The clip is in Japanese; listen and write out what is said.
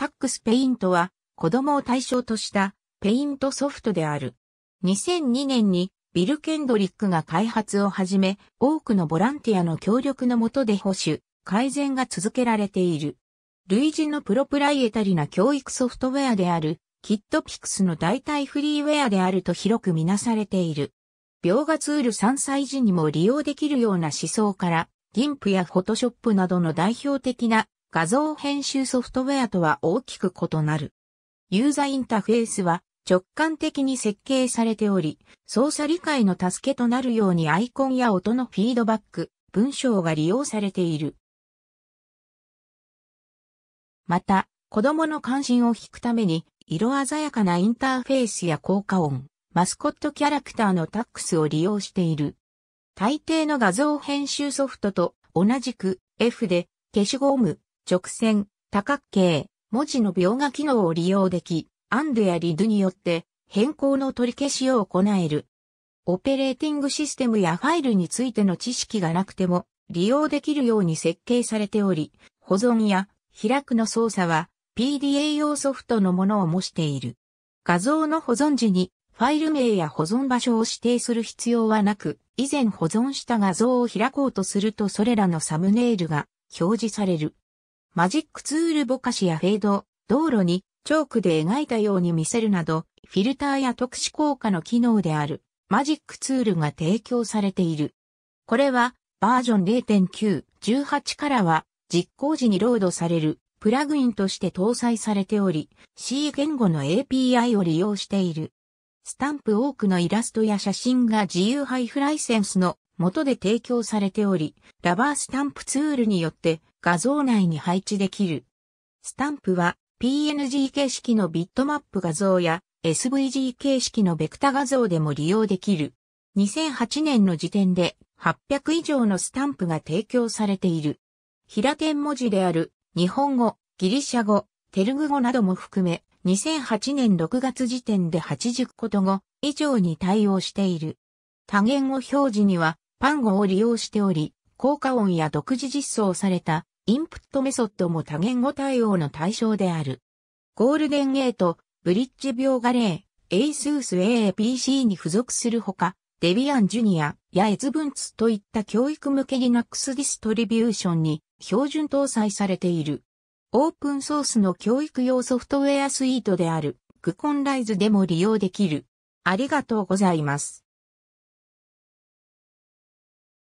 タックスペイントは子供を対象としたペイントソフトである。2002年にビル・ケンドリックが開発を始め、多くのボランティアの協力のもとで保守、改善が続けられている。類似のプロプライエタリな教育ソフトウェアである、キットピクスの代替フリーウェアであると広くみなされている。描画ツール3歳児にも利用できるような思想から、ギンプやフォトショップなどの代表的な画像編集ソフトウェアとは大きく異なる。ユーザインターフェースは直感的に設計されており、操作理解の助けとなるようにアイコンや音のフィードバック、文章が利用されている。また、子供の関心を引くために、色鮮やかなインターフェースや効果音、マスコットキャラクターのタックスを利用している。大抵の画像編集ソフトと同じく F で消しゴム、直線、多角形、文字の描画機能を利用でき、アンドやリドによって変更の取り消しを行える。オペレーティングシステムやファイルについての知識がなくても利用できるように設計されており、保存や開くの操作は PDA 用ソフトのものを模している。画像の保存時にファイル名や保存場所を指定する必要はなく、以前保存した画像を開こうとするとそれらのサムネイルが表示される。マジックツールぼかしやフェード、道路にチョークで描いたように見せるなど、フィルターや特殊効果の機能であるマジックツールが提供されている。これはバージョン0.9、18からは実行時にロードされるプラグインとして搭載されており、C 言語の API を利用している。スタンプ多くのイラストや写真が自由配布ライセンスの元で提供されており、ラバースタンプツールによって画像内に配置できる。スタンプは PNG 形式のビットマップ画像や SVG 形式のベクタ画像でも利用できる。2008年の時点で800以上のスタンプが提供されている。平点文字である日本語、ギリシャ語、テルグ語なども含め2008年6月時点で80こと語以上に対応している。多言語表示にはパン語を利用しており、効果音や独自実装されたインプットメソッドも多言語対応の対象である。ゴールデンゲート、ブリッジ病画例、ASUS AAPC に付属するほか、デビアンジュニアやエズブンツといった教育向け Linux ディストリビューションに標準搭載されている。オープンソースの教育用ソフトウェアスイートである、グコンライズでも利用できる。ありがとうございます。